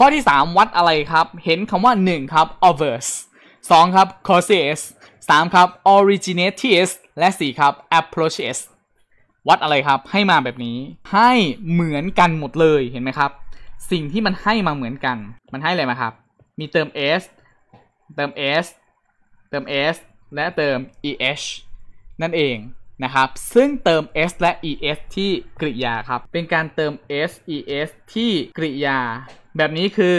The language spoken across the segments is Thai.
ข้อที่ 3 วัดอะไรครับ เห็นคำว่า 1 ครับ obverse 2ครับ causes 3ครับ originates และ 4 ครับ approaches วัดอะไรครับให้มาแบบนี้ให้เหมือนกันหมดเลยเห็นไหมครับ สิ่งที่มันให้มาเหมือนกันมันให้อะไรมาครับ มีเติม s เติม s เติม s และเติม eh นั่นเองนะครับ ซึ่งเติม s และ es ที่กริยาครับเป็นการเติม s es ที่กริยาแบบนี้คือ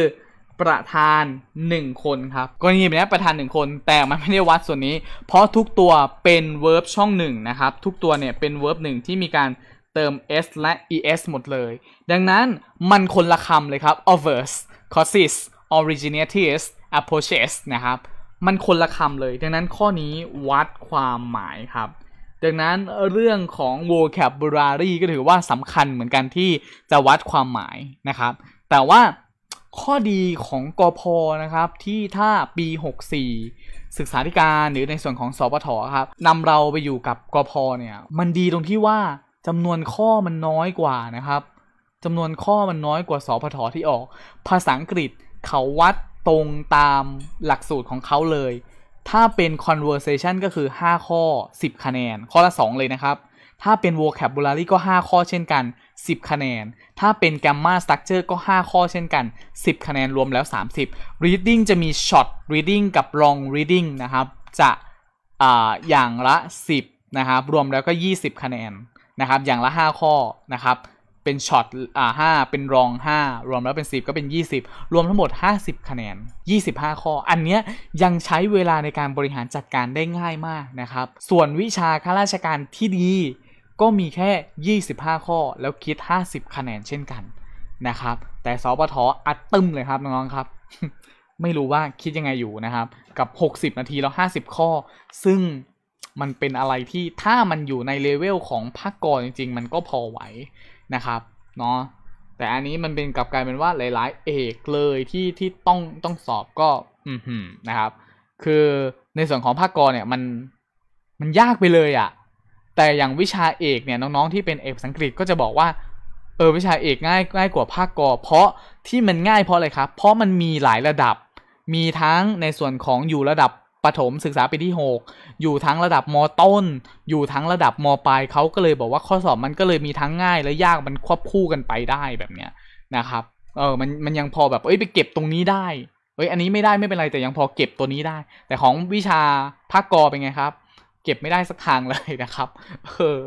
ประธาน 1 คนครับกรณีแบบนี้ประธาน1คนแต่มันไม่ได้วัดส่วนนี้ เพราะทุกตัวเป็นเวิร์บช่อง1นะครับ ทุกตัวเนี่ยเป็นเวิร์บหนึ่งที่มีการเติม s และ es หมดเลย ดังนั้นมันคนละคำเลยครับ o v e r s causes originates approaches นะครับมันคนละคำเลย ดังนั้นข้อนี้วัดความหมายครับ ดังนั้นเรื่องของ vocabulary ก็ถือว่าสำคัญเหมือนกันที่จะวัดความหมายนะครับ แต่ว่าข้อดีของกอพอนะครับ ที่ถ้าปี 64 ศึกษาธิการหรือในส่วนของสอปทครับนำเราไปอยู่กับกอพอเนี่ย มันดีตรงที่ว่าจำนวนข้อมันน้อยกว่านะครับจำนวนข้อมันน้อยกว่าสอพทที่ออก ภาษาอังกฤษเขาวัดตรงตามหลักสูตรของเขาเลย ถ้าเป็น conversation ก็คือ 5 ข้อ 10 คะแนน ข้อละ 2 เลยนะครับถ้าเป็น vocabulary ก็5ข้อเช่นกัน 10คะแนน ถ้าเป็น grammar structure ก็5ข้อเช่นกัน10คะแนนรวมแล้ว30 reading จะมี short reading กับ long reading นะครับ จะออย่างละ 10 นะครับ รวมแล้วก็ 20คะแนนนะครับ อย่างละ5ข้อนะครับ เป็นช็อตอ่าห้าเป็นรองห้า รวมแล้วเป็น 10ก็เป็น 20 รวมทั้งหมด50คะแนน 25ข้อ อันเนี้ยยังใช้เวลาในการบริหารจัดการได้ง่ายมากนะครับ ส่วนวิชาข้าราชการที่ดีก็มีแค่ 25 ข้อ แล้วคิด 50 คะแนน เช่นกันนะครับ แต่สปทอัดตึมเลยครับน้องๆครับ ไม่รู้ว่าคิดยังไงอยู่นะครับ กับ 60 นาที แล้ว 50 ข้อ ซึ่งมันเป็นอะไรที่ถ้ามันอยู่ในเลเวลของภาคก่อนจริง ๆ มันก็พอไหวนะครับเนาะ แต่อันนี้มันเป็นกลับกลายเป็นว่าหลาย ๆ เอกเลยที่ที่ต้องต้องสอบก็ อืมนะครับ คือในส่วนของภาคกรเนี่ยมันมันยากไปเลยอะ่ะแต่อย่างวิชาเอกเนี่ยน้องๆที่เป็นเอกภาษาอังกฤษก็จะบอกว่าเออวิชาเอกง่ายง่ายกว่าภาคกอเพราะที่มันง่ายเพราะอะไรครับ เพราะมันมีหลายระดับ มีทั้งในส่วนของอยู่ระดับประถมศึกษาปีที่6อยู่ทั้งระดับมต้น อยู่ทั้งระดับมปลายเขาก็เลยบอกว่าข้อสอบมันก็เลยมีทั้งง่ายและยากมันควบคู่กันไปได้แบบเนี้ยนะครับเออมันมันยังพอแบบเอ้ยไปเก็บตรงนี้ได้เอ้ยอันนี้ไม่ได้ไม่เป็นไรแต่ยังพอเก็บตัวนี้ได้ แต่ของวิชาภาคกอเป็นไงครับก็บไม่ได้สักทางเลยนะครับเออ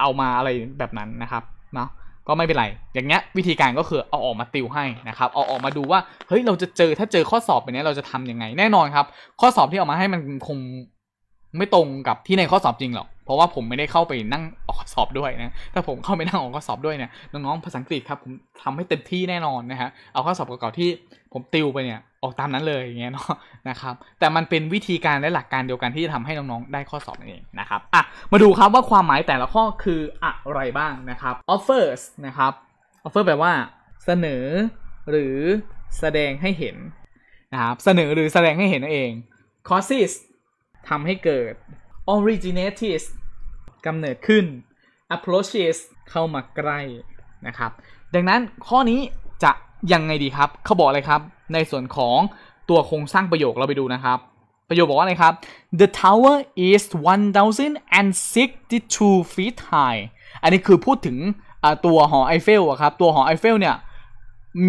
เอามาอะไรแบบนั้นนะครับเนาะ ก็ไม่เป็นไร อย่างเงี้ยวิธีการก็คือเอาออกมาติวให้นะครับ เอาออกมาดูว่า เฮ้ย เราจะเจอถ้าเจอข้อสอบแบบนี้เราจะทํำยังไง แน่นอนครับข้อสอบที่ออกมาให้มันคงไม่ตรงกับที่ในข้อสอบจริงหรอก เพราะว่าผมไม่ได้เข้าไปนั่งออกสอบด้วยนะ ถ้าผมเข้าไปนั่งออกข้อสอบด้วยเนี่ยน้องๆภาษาอังกฤษครับผมทำให้เต็มที่แน่นอนนะฮะ เอาข้อสอบเก่าๆที่ผมติวไปเนี่ยออกตามนั้นเลยอย่างเงี้ยเนาะนะครับ แต่มันเป็นวิธีการและหลักการเดียวกันที่จะทำให้น้องๆได้ข้อสอบนั่นเองนะครับอ่ะมาดูครับว่าความหมายแต่ละข้อคืออะไรบ้างนะครับ offers นะครับ offer แปลว่าเสนอหรือแสดงให้เห็นนะครับเสนอหรือแสดงให้เห็นนั่นเอง causes ทำให้เกิด originates กำเนิดขึ้น approaches เข้ามาใกล้ นะครับ ดังนั้นข้อนี้จะยังไงดีครับ เขาบอกอะไรครับ ในส่วนของตัวโครงสร้างประโยคเราไปดูนะครับ ประโยคบอกว่าอะไรครับ the tower is 1,062 feet high อันนี้คือพูดถึงตัวหอไอเฟลอะครับ ตัวหอไอเฟลเนี่ย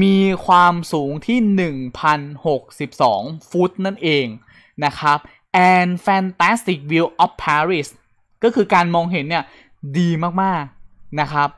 มีความสูงที่ 1,062 ฟุตนั่นเอง นะครับ and fantastic view of Paris ก็คือการมองเห็นเนี่ยดีมากๆนะครับ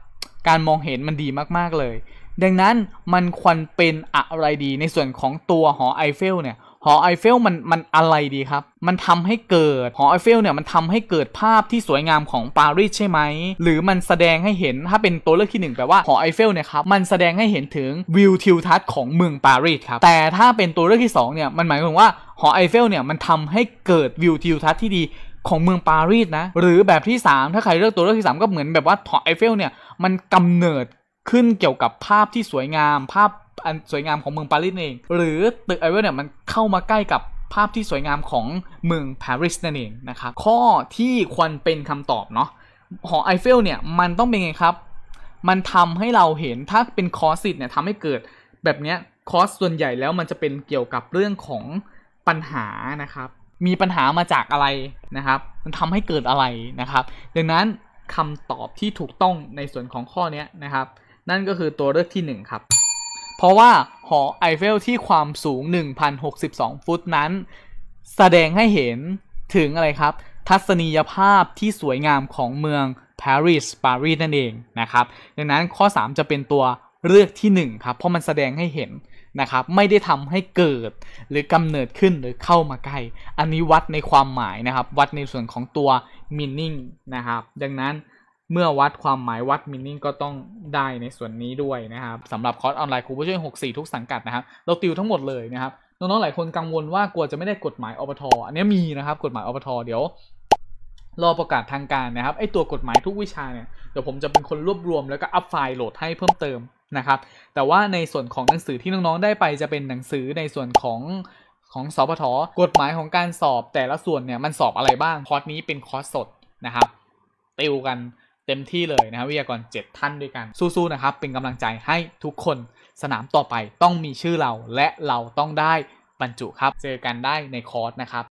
การมองเห็นมันดีมากๆเลยดังนั้นมันควรเป็นอะไรดีในส่วนของตัวหอไอเฟลเนี่ยหอไอเฟลมันมันอะไรดีครับ มันทำให้เกิดหอไอเฟลเนี่ยมันทำให้เกิดภาพที่สวยงามของปารีสใช่ไหม หรือมันแสดงให้เห็นถ้าเป็นตัวเลือกที่ 1แปลว่าหอไอเฟลเนี่ยครับมันแสดงให้เห็นถึงวิวทิวทัศน์ของเมืองปารีสครับแต่ถ้าเป็นตัวเลือกที่2เนี่ยมันหมายถึงว่าหอไอเฟลเนี่ยมันทำให้เกิดวิวทิวทัศน์ที่ดีของเมืองปารีสนะหรือแบบที่ 3 ถ้าใครเลือกตัวเลือกที่ 3 ก็เหมือนแบบว่าหอไอเฟลเนี่ยมันกำเนิดขึ้นเกี่ยวกับภาพที่สวยงามภาพอันสวยงามของเมืองปารีสเอง หรือตึกไอเวลเนี่ยมันเข้ามาใกล้กับภาพที่สวยงามของเมืองปารีสนั่นเองนะครับข้อที่ควรเป็นคำตอบเนาะหอไอเฟลเนี่ยมันต้องเป็นไงครับ มันทำให้เราเห็นถ้าเป็นคอสิตเนี่ยทำให้เกิดแบบเนี้ยคอสส่วนใหญ่แล้วมันจะเป็นเกี่ยวกับเรื่องของปัญหานะครับ มีปัญหามาจากอะไรนะครับ มันทำให้เกิดอะไรนะครับ ดังนั้น คำตอบที่ถูกต้องในส่วนของข้อนี้นะครับนั่นก็คือตัวเลือกที่ 1 ครับ เพราะว่าหอไอเฟล ที่ความสูง 1,062 ฟุตนั้น แสดงให้เห็นถึงอะไรครับ ทัศนียภาพที่สวยงามของเมืองปารีสปารีสนั่นเองนะครับ ดังนั้นข้อ 3 จะเป็นตัวเลือกที่ 1 ครับ เพราะมันแสดงให้เห็นนะครับ ไม่ได้ทำให้เกิดหรือกำเนิดขึ้นหรือเข้ามาใกล้อันนี้วัดในความหมายนะครับวัดในส่วนของตัวมินนิ่งนะครับดังนั้นเมื่อวัดความหมายวัดมินนิ่ง ก็ต้องได้ในส่วนนี้ด้วย นะครับสำหรับคอร์สออนไลน์ครูผู้ช่วย 64 ทุกสังกัดนะครับ เราติวทั้งหมดเลยนะครับ น้องๆหลายคนกังวลว่ากลัวจะไม่ได้กฎหมายอบทอันนี้มีนะครับ กฎหมายอบทเดี๋ยว รอ ประกาศทาง การ นะครับไอตัวกฎหมายทุกวิชาเนี่ยเดี๋ยวผมจะเป็นคนรวบรวม แล้วก็อัพไฟล์โหลดให้เพิ่มเติมนะครับ แต่ว่าในส่วนของหนังสือที่น้องๆได้ไปจะเป็นหนังสือในส่วนของของสพท กฎหมายของการสอบแต่ละส่วนเนี่ยมันสอบอะไรบ้างคอร์สนี้เป็นคอร์สสดนะครับติวกันเต็ม ที่เลยนะ ครับวิทยากร7ท่านด้วยกันสู้ ๆ นะ ครับ เป็นกำลังใจให้ทุกคนสนามต่อไปต้องมีชื่อเราและเราต้องได้บรรจุครับเจอกันได้ในคอร์ส นะครับ